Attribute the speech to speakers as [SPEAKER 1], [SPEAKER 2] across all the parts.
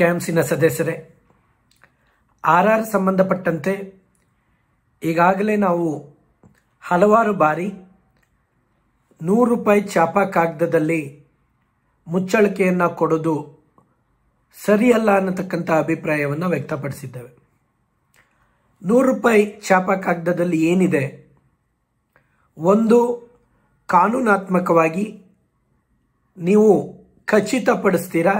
[SPEAKER 1] ಕ್ಯಾಂಪ್ಸಿನ ಸದಸ್ಯರೇ R R ಸಂಬಂಧಪಟ್ಟಂತೆ ಈಗಾಗಲೇ ನಾವು ಹಲವಾರು ಬಾರಿ ನೂರು ರೂಪಾಯಿ ಚಾಪಾ ಕಾಗದದಲ್ಲಿ ಮುಚ್ಚಳಿಕೆಯನ್ನು ಕೊಡೋದು ಸರಿಯಲ್ಲ ಅನ್ನತಕ್ಕಂಥ ಅಭಿಪ್ರಾಯವನ್ನು ವ್ಯಕ್ತಪಡಿಸಿದ್ದೇವೆ ನೂರು ರೂಪಾಯಿ ಚಾಪಾ ಕಾಗದದಲ್ಲಿ ಏನಿದೆ ಒಂದು ಕಾನೂನಾತ್ಮಕವಾಗಿ ನೀವು ಖಚಿತಪಡಿಸ್ತೀರಾ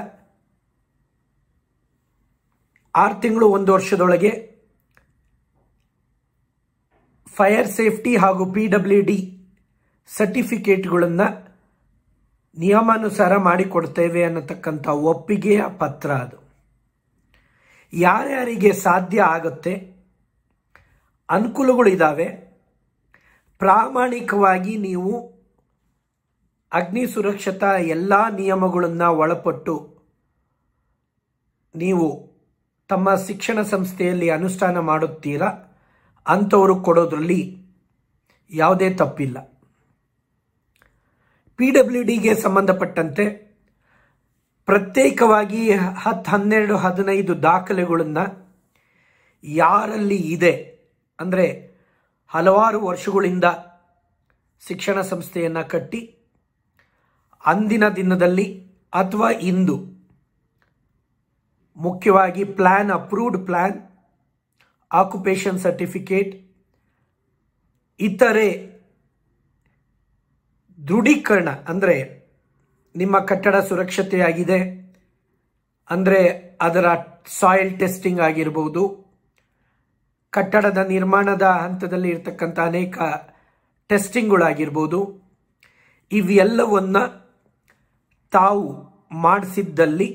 [SPEAKER 1] ಆರು ತಿಂಗಳು ಒಂದು ವರ್ಷದೊಳಗೆ ಫೈರ್ ಸೇಫ್ಟಿ ಹಾಗೂ ಪಿ ಡಬ್ಲ್ಯೂ ಡಿ ಸರ್ಟಿಫಿಕೇಟ್ಗಳನ್ನು ನಿಯಮಾನುಸಾರ ಮಾಡಿಕೊಡ್ತೇವೆ ಅನ್ನತಕ್ಕಂಥ ಒಪ್ಪಿಗೆಯ ಪತ್ರ ಅದು ಯಾರ್ಯಾರಿಗೆ ಸಾಧ್ಯ ಆಗುತ್ತೆ ಅನುಕೂಲಗಳಿದ್ದಾವೆ ಪ್ರಾಮಾಣಿಕವಾಗಿ ನೀವು ಅಗ್ನಿ ಸುರಕ್ಷತಾ ಎಲ್ಲ ನಿಯಮಗಳನ್ನು ಒಳಪಟ್ಟು ನೀವು ತಮ್ಮ ಶಿಕ್ಷಣ ಸಂಸ್ಥೆಯಲ್ಲಿ ಅನುಷ್ಠಾನ ಮಾಡುತ್ತೀರಾ ಅಂಥವರು ಕೊಡೋದ್ರಲ್ಲಿ ಯಾವುದೇ ತಪ್ಪಿಲ್ಲ ಪಿ ಡಬ್ಲ್ಯೂ ಡಿಗೆ ಸಂಬಂಧಪಟ್ಟಂತೆ ಪ್ರತ್ಯೇಕವಾಗಿ ಹತ್ತು ಹನ್ನೆರಡು ಹದಿನೈದು ದಾಖಲೆಗಳನ್ನು ಯಾರಲ್ಲಿ ಇದೆ ಅಂದರೆ ಹಲವಾರು ವರ್ಷಗಳಿಂದ ಶಿಕ್ಷಣ ಸಂಸ್ಥೆಯನ್ನು ಕಟ್ಟಿ ಅಂದಿನ ದಿನದಲ್ಲಿ ಅಥವಾ ಇಂದು ಮುಖ್ಯವಾಗಿ plan approved plan occupation certificate ಇತರೆ ದೃಢೀಕರಣ ಅಂದರೆ ನಿಮ್ಮ ಕಟ್ಟಡ ಸುರಕ್ಷತೆಯಾಗಿದೆ ಅಂದರೆ ಅದರ ಸಾಯಿಲ್ ಟೆಸ್ಟಿಂಗ್ ಆಗಿರಬಹುದು ಕಟ್ಟಡದ ನಿರ್ಮಾಣದ ಹಂತದಲ್ಲಿ ಇರತಕ್ಕಂಥ ಅನೇಕ ಟೆಸ್ಟಿಂಗ್ಗಳಾಗಿರ್ಬೋದು ಇವೆಲ್ಲವನ್ನು ತಾವು ಮಾಡಿಸಿದ್ದಲ್ಲಿ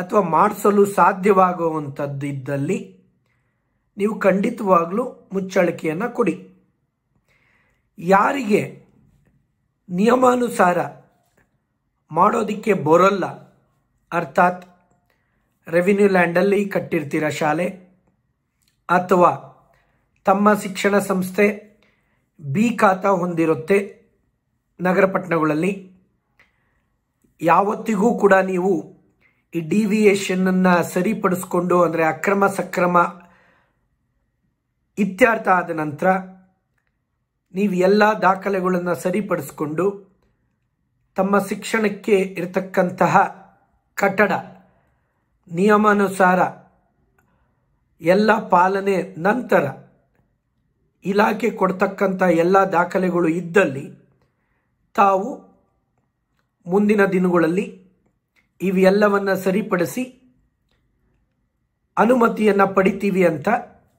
[SPEAKER 1] ಅಥವಾ ಮಾಡಿಸಲು ಸಾಧ್ಯವಾಗುವಂಥದ್ದಿದ್ದಲ್ಲಿ ನೀವು ಖಂಡಿತವಾಗಲೂ ಮುಚ್ಚಳಿಕೆಯನ್ನು ಕೊಡಿ ಯಾರಿಗೆ ನಿಯಮಾನುಸಾರ ಮಾಡೋದಕ್ಕೆ ಬರೋಲ್ಲ ಅರ್ಥಾತ್ ರೆವಿನ್ಯೂ ಲ್ಯಾಂಡಲ್ಲಿ ಕಟ್ಟಿರ್ತೀರ ಶಾಲೆ ಅಥವಾ ತಮ್ಮ ಶಿಕ್ಷಣ ಸಂಸ್ಥೆ ಬಿ ಖಾತ ಹೊಂದಿರುತ್ತೆ ನಗರಪಟ್ಟಣಗಳಲ್ಲಿ ಯಾವತ್ತಿಗೂ ಕೂಡ ನೀವು ಈ ಅನ್ನ ಸರಿಪಡಿಸ್ಕೊಂಡು ಅಂದರೆ ಅಕ್ರಮ ಸಕ್ರಮ ಇತ್ಯರ್ಥ ಆದ ನಂತರ ನೀವು ಎಲ್ಲ ದಾಖಲೆಗಳನ್ನು ಸರಿಪಡಿಸ್ಕೊಂಡು ತಮ್ಮ ಶಿಕ್ಷಣಕ್ಕೆ ಇರತಕ್ಕಂತಹ ಕಟ್ಟಡ ನಿಯಮಾನುಸಾರ ಎಲ್ಲ ಪಾಲನೆ ನಂತರ ಇಲಾಖೆ ಕೊಡ್ತಕ್ಕಂಥ ಎಲ್ಲ ದಾಖಲೆಗಳು ಇದ್ದಲ್ಲಿ ತಾವು ಮುಂದಿನ ದಿನಗಳಲ್ಲಿ ಇವೆಲ್ಲವನ್ನು ಸರಿಪಡಿಸಿ ಅನುಮತಿಯನ್ನು ಪಡಿತೀವಿ ಅಂತ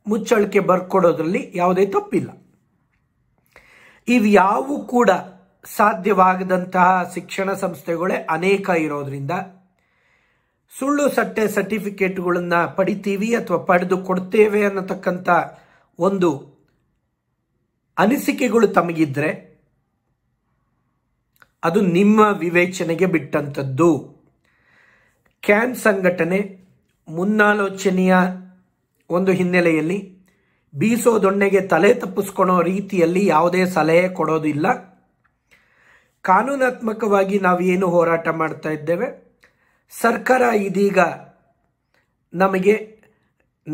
[SPEAKER 1] ಮುಚ್ಚಳಿಕೆ ಬರ್ಕೊಡೋದ್ರಲ್ಲಿ ಯಾವುದೇ ತಪ್ಪಿಲ್ಲ ಇವ್ಯಾವು ಕೂಡ ಸಾಧ್ಯವಾಗದಂತಹ ಶಿಕ್ಷಣ ಸಂಸ್ಥೆಗಳೇ ಅನೇಕ ಇರೋದ್ರಿಂದ ಸುಳ್ಳು ಸಟ್ಟೆ ಸರ್ಟಿಫಿಕೇಟ್ಗಳನ್ನು ಪಡಿತೀವಿ ಅಥವಾ ಪಡೆದು ಕೊಡ್ತೇವೆ ಅನ್ನತಕ್ಕಂಥ ಒಂದು ಅನಿಸಿಕೆಗಳು ತಮಗಿದ್ರೆ ಅದು ನಿಮ್ಮ ವಿವೇಚನೆಗೆ ಬಿಟ್ಟಂಥದ್ದು ಕ್ಯಾನ್ ಸಂಘಟನೆ ಮುನ್ನಾಲೋಚನೆಯ ಒಂದು ಹಿನ್ನೆಲೆಯಲ್ಲಿ ಬೀಸೋ ದೊಣ್ಣೆಗೆ ತಲೆ ತಪ್ಪಿಸ್ಕೊಳೋ ರೀತಿಯಲ್ಲಿ ಯಾವುದೇ ಸಲಹೆ ಕೊಡೋದಿಲ್ಲ ಕಾನೂನಾತ್ಮಕವಾಗಿ ನಾವೇನು ಹೋರಾಟ ಮಾಡ್ತಾ ಇದ್ದೇವೆ ಸರ್ಕಾರ ಇದೀಗ ನಮಗೆ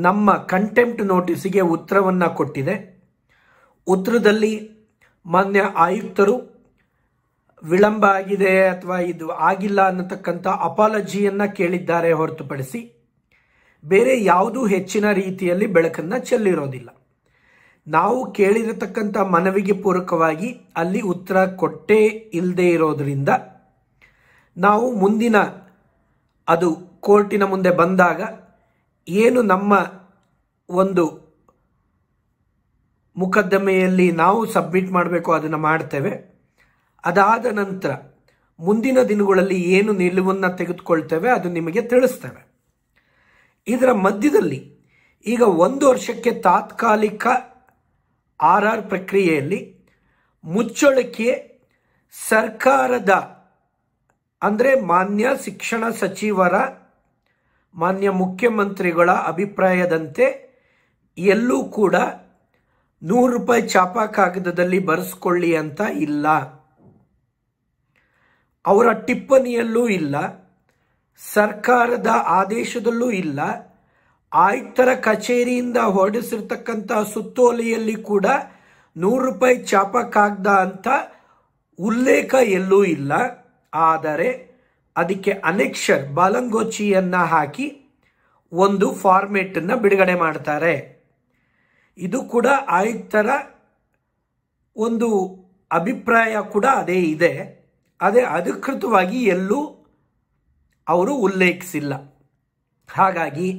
[SPEAKER 1] ನಮ್ಮ ಕಂಟೆಂಪ್ಟ್ ನೋಟಿಸಿಗೆ ಉತ್ತರವನ್ನು ಕೊಟ್ಟಿದೆ ಉತ್ತರದಲ್ಲಿ ಮಾನ್ಯ ಆಯುಕ್ತರು ವಿಳಂಬ ಆಗಿದೆ ಅಥವಾ ಇದು ಆಗಿಲ್ಲ ಅನ್ನತಕ್ಕಂಥ ಅಪಾಲಜಿಯನ್ನು ಕೇಳಿದ್ದಾರೆ ಹೊರತುಪಡಿಸಿ ಬೇರೆ ಯಾವುದೂ ಹೆಚ್ಚಿನ ರೀತಿಯಲ್ಲಿ ಬೆಳಕನ್ನು ಚೆಲ್ಲಿರೋದಿಲ್ಲ ನಾವು ಕೇಳಿರತಕ್ಕಂಥ ಮನವಿಗೆ ಪೂರಕವಾಗಿ ಅಲ್ಲಿ ಉತ್ತರ ಕೊಟ್ಟೇ ಇಲ್ಲದೇ ಇರೋದರಿಂದ ನಾವು ಮುಂದಿನ ಅದು ಕೋರ್ಟಿನ ಮುಂದೆ ಬಂದಾಗ ಏನು ನಮ್ಮ ಒಂದು ಮುಕದ್ದಮೆಯಲ್ಲಿ ನಾವು ಸಬ್ಮಿಟ್ ಮಾಡಬೇಕು ಅದನ್ನು ಮಾಡ್ತೇವೆ ಅದಾದ ನಂತರ ಮುಂದಿನ ದಿನಗಳಲ್ಲಿ ಏನು ನಿಲುವನ್ನು ತೆಗೆದುಕೊಳ್ತೇವೆ ಅದು ನಿಮಗೆ ತಿಳಿಸ್ತೇವೆ ಇದರ ಮಧ್ಯದಲ್ಲಿ ಈಗ ಒಂದು ವರ್ಷಕ್ಕೆ ತಾತ್ಕಾಲಿಕ ಆರ್ ಆರ್ ಪ್ರಕ್ರಿಯೆಯಲ್ಲಿ ಮುಚ್ಚಳಿಕೆ ಸರ್ಕಾರದ ಅಂದರೆ ಮಾನ್ಯ ಶಿಕ್ಷಣ ಸಚಿವರ ಮಾನ್ಯ ಮುಖ್ಯಮಂತ್ರಿಗಳ ಅಭಿಪ್ರಾಯದಂತೆ ಎಲ್ಲೂ ಕೂಡ ನೂರು ರೂಪಾಯಿ ಚಾಪಾ ಕಾಗದದಲ್ಲಿ ಬರೆಸ್ಕೊಳ್ಳಿ ಅಂತ ಇಲ್ಲ ಅವರ ಟಿಪ್ಪಣಿಯಲ್ಲೂ ಇಲ್ಲ ಸರ್ಕಾರದ ಆದೇಶದಲ್ಲೂ ಇಲ್ಲ ಆಯುಕ್ತರ ಕಚೇರಿಯಿಂದ ಹೊರಡಿಸಿರ್ತಕ್ಕಂಥ ಸುತ್ತೋಲೆಯಲ್ಲಿ ಕೂಡ ನೂರು ರೂಪಾಯಿ ಚಾಪ ಕಾಗ್ದ ಅಂತ ಉಲ್ಲೇಖ ಎಲ್ಲೂ ಇಲ್ಲ ಆದರೆ ಅದಕ್ಕೆ ಅನೆಕ್ಷರ್ ಬಾಲಂಗೋಚಿಯನ್ನು ಹಾಕಿ ಒಂದು ಫಾರ್ಮೆಟನ್ನು ಬಿಡುಗಡೆ ಮಾಡ್ತಾರೆ ಇದು ಕೂಡ ಆಯುಕ್ತರ ಒಂದು ಅಭಿಪ್ರಾಯ ಕೂಡ ಅದೇ ಇದೆ ಅದೇ ಅಧಿಕೃತವಾಗಿ ಎಲ್ಲೂ ಅವರು ಉಲ್ಲೇಖಿಸಿಲ್ಲ ಹಾಗಾಗಿ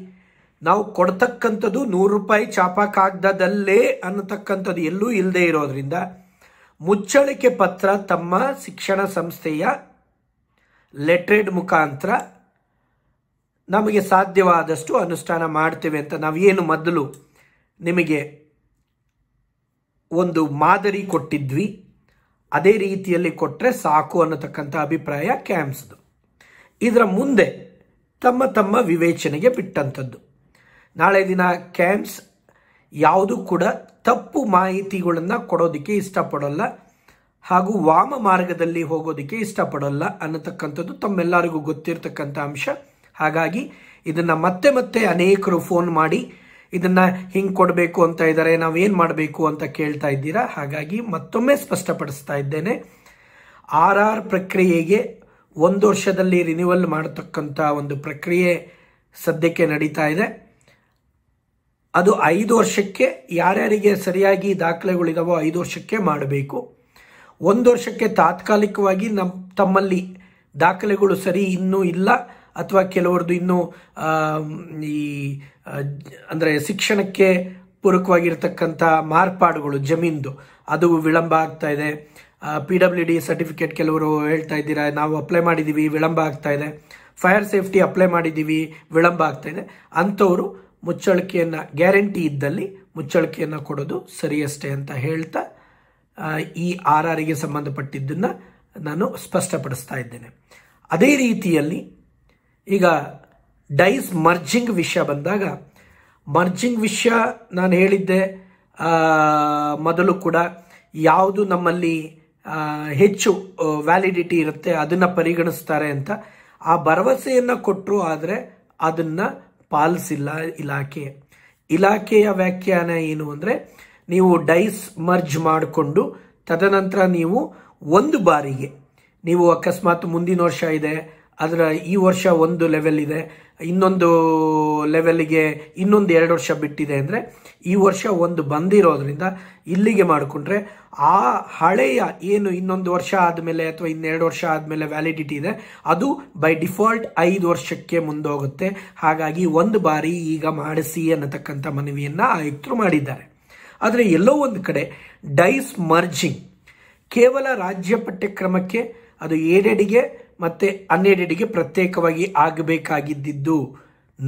[SPEAKER 1] ನಾವು ಕೊಡ್ತಕ್ಕಂಥದ್ದು ನೂರು ರೂಪಾಯಿ ಚಾಪಾ ಕಾಗ್ದದಲ್ಲೇ ಅನ್ನತಕ್ಕಂಥದ್ದು ಎಲ್ಲೂ ಇಲ್ಲದೆ ಇರೋದ್ರಿಂದ ಮುಚ್ಚಳಿಕೆ ಪತ್ರ ತಮ್ಮ ಶಿಕ್ಷಣ ಸಂಸ್ಥೆಯ ಲೆಟ್ರೇಡ್ ಮುಖಾಂತರ ನಮಗೆ ಸಾಧ್ಯವಾದಷ್ಟು ಅನುಷ್ಠಾನ ಮಾಡ್ತೇವೆ ಅಂತ ನಾವು ಏನು ಮೊದಲು ನಿಮಗೆ ಒಂದು ಮಾದರಿ ಕೊಟ್ಟಿದ್ವಿ ಅದೇ ರೀತಿಯಲ್ಲಿ ಕೊಟ್ಟರೆ ಸಾಕು ಅನ್ನತಕ್ಕಂಥ ಅಭಿಪ್ರಾಯ ಕ್ಯಾಂಪ್ಸ್ದು ಇದರ ಮುಂದೆ ತಮ್ಮ ತಮ್ಮ ವಿವೇಚನೆಗೆ ಬಿಟ್ಟಂಥದ್ದು ನಾಳೆ ದಿನ ಕ್ಯಾಂಪ್ಸ್ ಯಾವುದು ಕೂಡ ತಪ್ಪು ಮಾಹಿತಿಗಳನ್ನು ಕೊಡೋದಕ್ಕೆ ಇಷ್ಟಪಡೋಲ್ಲ ಹಾಗೂ ವಾಮ ಮಾರ್ಗದಲ್ಲಿ ಹೋಗೋದಕ್ಕೆ ಇಷ್ಟಪಡೋಲ್ಲ ಅನ್ನತಕ್ಕಂಥದ್ದು ತಮ್ಮೆಲ್ಲರಿಗೂ ಗೊತ್ತಿರತಕ್ಕಂಥ ಅಂಶ ಹಾಗಾಗಿ ಇದನ್ನು ಮತ್ತೆ ಮತ್ತೆ ಅನೇಕರು ಫೋನ್ ಮಾಡಿ ಇದನ್ನ ಹಿಂಗ್ ಕೊಡಬೇಕು ಅಂತ ಇದ್ದಾರೆ ಏನ್ ಮಾಡಬೇಕು ಅಂತ ಕೇಳ್ತಾ ಇದ್ದೀರಾ ಹಾಗಾಗಿ ಮತ್ತೊಮ್ಮೆ ಸ್ಪಷ್ಟಪಡಿಸ್ತಾ ಇದ್ದೇನೆ ಆರ್ ಆರ್ ಪ್ರಕ್ರಿಯೆಗೆ ಒಂದು ವರ್ಷದಲ್ಲಿ ರಿನ್ಯೂವಲ್ ಮಾಡತಕ್ಕಂತ ಒಂದು ಪ್ರಕ್ರಿಯೆ ಸದ್ಯಕ್ಕೆ ನಡೀತಾ ಇದೆ ಅದು ಐದು ವರ್ಷಕ್ಕೆ ಯಾರ್ಯಾರಿಗೆ ಸರಿಯಾಗಿ ದಾಖಲೆಗಳಿದಾವೋ ಐದು ವರ್ಷಕ್ಕೆ ಮಾಡಬೇಕು ಒಂದು ವರ್ಷಕ್ಕೆ ತಾತ್ಕಾಲಿಕವಾಗಿ ನಮ್ಮ ತಮ್ಮಲ್ಲಿ ದಾಖಲೆಗಳು ಸರಿ ಇನ್ನೂ ಇಲ್ಲ ಅಥವಾ ಕೆಲವರದ್ದು ಇನ್ನೂ ಈ ಅಂದರೆ ಶಿಕ್ಷಣಕ್ಕೆ ಪೂರಕವಾಗಿರ್ತಕ್ಕಂಥ ಮಾರ್ಪಾಡುಗಳು ಜಮೀನ್ದು ಅದು ವಿಳಂಬ ಆಗ್ತಾ ಇದೆ ಪಿ ಡಬ್ಲ್ಯೂ ಡಿ ಸರ್ಟಿಫಿಕೇಟ್ ಕೆಲವರು ಹೇಳ್ತಾ ಇದ್ದೀರಾ ನಾವು ಅಪ್ಲೈ ಮಾಡಿದ್ದೀವಿ ವಿಳಂಬ ಆಗ್ತಾ ಇದೆ ಫೈರ್ ಸೇಫ್ಟಿ ಅಪ್ಲೈ ಮಾಡಿದ್ದೀವಿ ವಿಳಂಬ ಆಗ್ತಾ ಇದೆ ಅಂಥವರು ಮುಚ್ಚಳಿಕೆಯನ್ನು ಗ್ಯಾರಂಟಿ ಇದ್ದಲ್ಲಿ ಮುಚ್ಚಳಿಕೆಯನ್ನು ಕೊಡೋದು ಸರಿಯಷ್ಟೇ ಅಂತ ಹೇಳ್ತಾ ಈ ಆರ್ ಆರಿಗೆ ಸಂಬಂಧಪಟ್ಟಿದ್ದನ್ನು ನಾನು ಸ್ಪಷ್ಟಪಡಿಸ್ತಾ ಇದ್ದೇನೆ ಅದೇ ರೀತಿಯಲ್ಲಿ ಈಗ ಡೈಸ್ ಮರ್ಜಿಂಗ್ ವಿಷಯ ಬಂದಾಗ ಮರ್ಜಿಂಗ್ ವಿಷಯ ನಾನು ಹೇಳಿದ್ದೆ ಮೊದಲು ಕೂಡ ಯಾವುದು ನಮ್ಮಲ್ಲಿ ಹೆಚ್ಚು ವ್ಯಾಲಿಡಿಟಿ ಇರುತ್ತೆ ಅದನ್ನು ಪರಿಗಣಿಸ್ತಾರೆ ಅಂತ ಆ ಭರವಸೆಯನ್ನು ಕೊಟ್ಟರು ಆದರೆ ಅದನ್ನು ಪಾಲಿಸಿಲ್ಲ ಇಲಾಖೆ ಇಲಾಖೆಯ ವ್ಯಾಖ್ಯಾನ ಏನು ಅಂದರೆ ನೀವು ಡೈಸ್ ಮರ್ಜ್ ಮಾಡಿಕೊಂಡು ತದನಂತರ ನೀವು ಒಂದು ಬಾರಿಗೆ ನೀವು ಅಕಸ್ಮಾತ್ ಮುಂದಿನ ವರ್ಷ ಇದೆ ಅದರ ಈ ವರ್ಷ ಒಂದು ಲೆವೆಲ್ ಇದೆ ಇನ್ನೊಂದು ಲೆವೆಲ್ಗೆ ಇನ್ನೊಂದು ಎರಡು ವರ್ಷ ಬಿಟ್ಟಿದೆ ಅಂದರೆ ಈ ವರ್ಷ ಒಂದು ಬಂದಿರೋದ್ರಿಂದ ಇಲ್ಲಿಗೆ ಮಾಡಿಕೊಂಡ್ರೆ ಆ ಹಳೆಯ ಏನು ಇನ್ನೊಂದು ವರ್ಷ ಆದಮೇಲೆ ಅಥವಾ ಇನ್ನೆರಡು ವರ್ಷ ಆದಮೇಲೆ ವ್ಯಾಲಿಡಿಟಿ ಇದೆ ಅದು ಬೈ ಡಿಫಾಲ್ಟ್ ಐದು ವರ್ಷಕ್ಕೆ ಮುಂದೋಗುತ್ತೆ ಹಾಗಾಗಿ ಒಂದು ಬಾರಿ ಈಗ ಮಾಡಿಸಿ ಅನ್ನತಕ್ಕಂಥ ಮನವಿಯನ್ನು ಆಯುಕ್ತರು ಮಾಡಿದ್ದಾರೆ ಆದರೆ ಎಲ್ಲೋ ಒಂದು ಕಡೆ ಡೈಸ್ ಮರ್ಜಿಂಗ್ ಕೇವಲ ರಾಜ್ಯ ಪಠ್ಯಕ್ರಮಕ್ಕೆ ಅದು ಏಡೆಡಿಗೆ ಮತ್ತು ಹನ್ನೆರಡೆಗೆ ಪ್ರತ್ಯೇಕವಾಗಿ ಆಗಬೇಕಾಗಿದ್ದು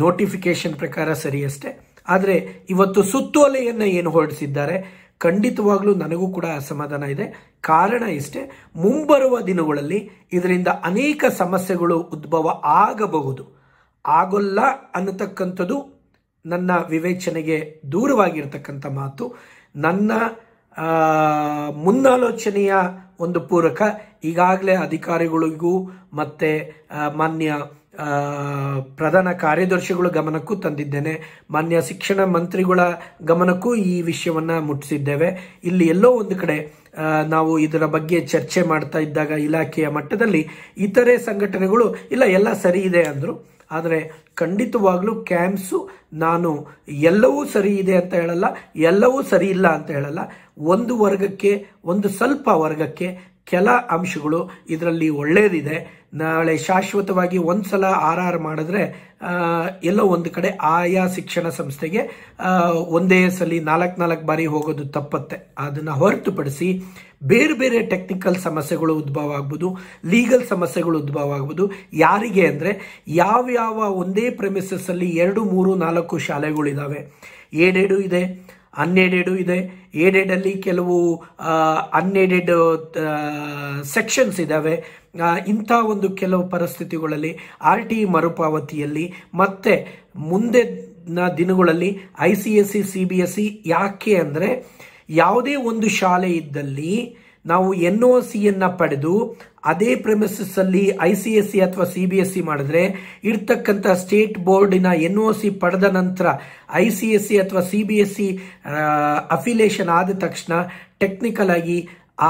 [SPEAKER 1] ನೋಟಿಫಿಕೇಶನ್ ಪ್ರಕಾರ ಸರಿಯಷ್ಟೇ ಆದರೆ ಇವತ್ತು ಸುತ್ತೋಲೆಯನ್ನು ಏನು ಹೊರಡಿಸಿದ್ದಾರೆ ಖಂಡಿತವಾಗ್ಲೂ ನನಗೂ ಕೂಡ ಅಸಮಾಧಾನ ಇದೆ ಕಾರಣ ಇಷ್ಟೇ ಮುಂಬರುವ ದಿನಗಳಲ್ಲಿ ಇದರಿಂದ ಅನೇಕ ಸಮಸ್ಯೆಗಳು ಉದ್ಭವ ಆಗಬಹುದು ಆಗೋಲ್ಲ ಅನ್ನತಕ್ಕಂಥದ್ದು ನನ್ನ ವಿವೇಚನೆಗೆ ದೂರವಾಗಿರ್ತಕ್ಕಂಥ ಮಾತು ನನ್ನ ಮುನ್ನಾಲೋಚನೆಯ ಒಂದು ಪೂರಕ ಈಗಾಗಲೇ ಅಧಿಕಾರಿಗಳಿಗೂ ಮತ್ತೆ ಮಾನ್ಯ ಪ್ರಧಾನ ಕಾರ್ಯದರ್ಶಿಗಳ ಗಮನಕ್ಕೂ ತಂದಿದ್ದೇನೆ ಮಾನ್ಯ ಶಿಕ್ಷಣ ಮಂತ್ರಿಗಳ ಗಮನಕ್ಕೂ ಈ ವಿಷಯವನ್ನು ಮುಟ್ಟಿಸಿದ್ದೇವೆ ಇಲ್ಲಿ ಎಲ್ಲೋ ಒಂದು ಕಡೆ ನಾವು ಇದರ ಬಗ್ಗೆ ಚರ್ಚೆ ಮಾಡ್ತಾ ಇದ್ದಾಗ ಇಲಾಖೆಯ ಮಟ್ಟದಲ್ಲಿ ಇತರೆ ಸಂಘಟನೆಗಳು ಇಲ್ಲ ಎಲ್ಲ ಸರಿ ಇದೆ ಅಂದರು ಆದರೆ ಖಂಡಿತವಾಗ್ಲೂ ಕ್ಯಾಂಪ್ಸು ನಾನು ಎಲ್ಲವೂ ಸರಿ ಇದೆ ಅಂತ ಹೇಳಲ್ಲ ಎಲ್ಲವೂ ಸರಿ ಇಲ್ಲ ಅಂತ ಹೇಳಲ್ಲ ಒಂದು ವರ್ಗಕ್ಕೆ ಒಂದು ಸ್ವಲ್ಪ ವರ್ಗಕ್ಕೆ ಕೆಲ ಅಂಶಗಳು ಇದರಲ್ಲಿ ಒಳ್ಳೆಯದಿದೆ ನಾಳೆ ಶಾಶ್ವತವಾಗಿ ಒಂದು ಸಲ ಆರ್ ಆರ್ ಮಾಡಿದ್ರೆ ಎಲ್ಲೋ ಒಂದು ಕಡೆ ಆಯಾ ಶಿಕ್ಷಣ ಸಂಸ್ಥೆಗೆ ಒಂದೇ ಸಲ ನಾಲ್ಕು ನಾಲ್ಕು ಬಾರಿ ಹೋಗೋದು ತಪ್ಪತ್ತೆ ಅದನ್ನು ಹೊರತುಪಡಿಸಿ ಬೇರೆ ಬೇರೆ ಟೆಕ್ನಿಕಲ್ ಸಮಸ್ಯೆಗಳು ಉದ್ಭವ ಆಗ್ಬೋದು ಲೀಗಲ್ ಸಮಸ್ಯೆಗಳು ಉದ್ಭವ ಆಗ್ಬೋದು ಯಾರಿಗೆ ಅಂದರೆ ಯಾವ್ಯಾವ ಒಂದೇ ಪ್ರೆಮಿಸಸ್ಸಲ್ಲಿ ಎರಡು ಮೂರು ನಾಲ್ಕು ಶಾಲೆಗಳಿದ್ದಾವೆ ಏಡೆಡು ಇದೆ ಅನ್ಏಡೆಡು ಇದೆ ಏಡೆಡಲ್ಲಿ ಕೆಲವು ಅನ್ಏಡೆಡ್ ಸೆಕ್ಷನ್ಸ್ ಇದ್ದಾವೆ ಇಂಥ ಒಂದು ಕೆಲವು ಪರಿಸ್ಥಿತಿಗಳಲ್ಲಿ ಆರ್ ಟಿ ಮರುಪಾವತಿಯಲ್ಲಿ ಮತ್ತೆ ಮುಂದೆ ದಿನಗಳಲ್ಲಿ I C S E B S S E ಅಂದರೆ ಯಾವುದೇ ಒಂದು ಶಾಲೆ ಇದ್ದಲ್ಲಿ ನಾವು ಎನ್ ಒ ಸಿಯನ್ನು ಪಡೆದು ಅದೇ ಪ್ರೆಮಿಸಸ್ ಅಲ್ಲಿ ಐ ಸಿ ಎಸ್ ಸಿ ಅಥವಾ ಸಿ ಬಿ ಎಸ್ ಸಿ ಮಾಡಿದ್ರೆ ಇರ್ತಕ್ಕಂಥ ಸ್ಟೇಟ್ ಬೋರ್ಡಿನ ಎನ್ ಒ ಸಿ ಪಡೆದ ನಂತರ ಐ ಸಿ ಎಸ್ ಸಿ ಅಥವಾ C B S E affiliation ಆದ ತಕ್ಷಣ ಟೆಕ್ನಿಕಲ್ ಆಗಿ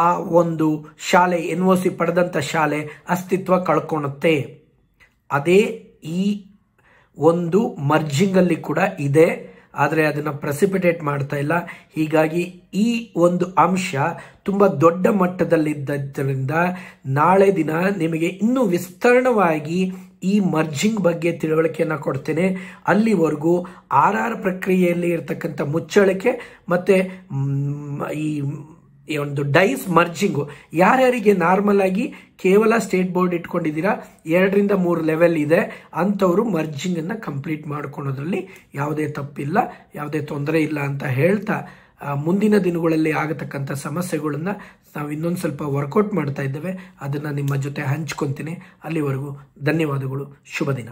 [SPEAKER 1] ಆ ಒಂದು ಶಾಲೆ ಎನ್ ಒ ಸಿ ಪಡೆದಂಥ ಶಾಲೆ ಅಸ್ತಿತ್ವ ಕಳ್ಕೊಳುತ್ತೆ ಅದೇ ಈ ಒಂದು ಮರ್ಜಿಂಗಲ್ಲಿ ಕೂಡ ಇದೆ ಆದರೆ ಅದನ್ನು ಪ್ರೆಸಿಪಿಟೇಟ್ ಮಾಡ್ತಾ ಇಲ್ಲ ಹೀಗಾಗಿ ಈ ಒಂದು ಅಂಶ ತುಂಬ ದೊಡ್ಡ ಮಟ್ಟದಲ್ಲಿದ್ದರಿಂದ ನಾಳೆ ದಿನ ನಿಮಗೆ ಇನ್ನೂ ವಿಸ್ತರಣವಾಗಿ ಈ ಮರ್ಜಿಂಗ್ ಬಗ್ಗೆ ತಿಳುವಳಿಕೆಯನ್ನು ಕೊಡ್ತೇನೆ ಅಲ್ಲಿವರೆಗೂ ಆರ್ ಆರ್ ಪ್ರಕ್ರಿಯೆಯಲ್ಲಿ ಇರತಕ್ಕಂಥ ಮುಚ್ಚಳಿಕೆ ಮತ್ತು ಈ ಈ ಒಂದು ಡೈಸ್ ಮರ್ಜಿಂಗು ಯಾರ್ಯಾರಿಗೆ ನಾರ್ಮಲ್ ಆಗಿ ಕೇವಲ ಸ್ಟೇಟ್ ಬೋರ್ಡ್ ಇಟ್ಕೊಂಡಿದ್ದೀರಾ ಎರಡರಿಂದ ಮೂರು ಲೆವೆಲ್ ಇದೆ ಅಂಥವರು ಮರ್ಜಿಂಗನ್ನು ಕಂಪ್ಲೀಟ್ ಮಾಡ್ಕೊಳೋದ್ರಲ್ಲಿ ಯಾವುದೇ ತಪ್ಪಿಲ್ಲ ಯಾವುದೇ ತೊಂದರೆ ಇಲ್ಲ ಅಂತ ಹೇಳ್ತಾ ಮುಂದಿನ ದಿನಗಳಲ್ಲಿ ಆಗತಕ್ಕಂಥ ಸಮಸ್ಯೆಗಳನ್ನು ನಾವು ಇನ್ನೊಂದು ಸ್ವಲ್ಪ ವರ್ಕೌಟ್ ಮಾಡ್ತಾ ಇದ್ದೇವೆ ಅದನ್ನು ನಿಮ್ಮ ಜೊತೆ ಹಂಚ್ಕೊತೀನಿ ಅಲ್ಲಿವರೆಗೂ ಧನ್ಯವಾದಗಳು ಶುಭ ದಿನ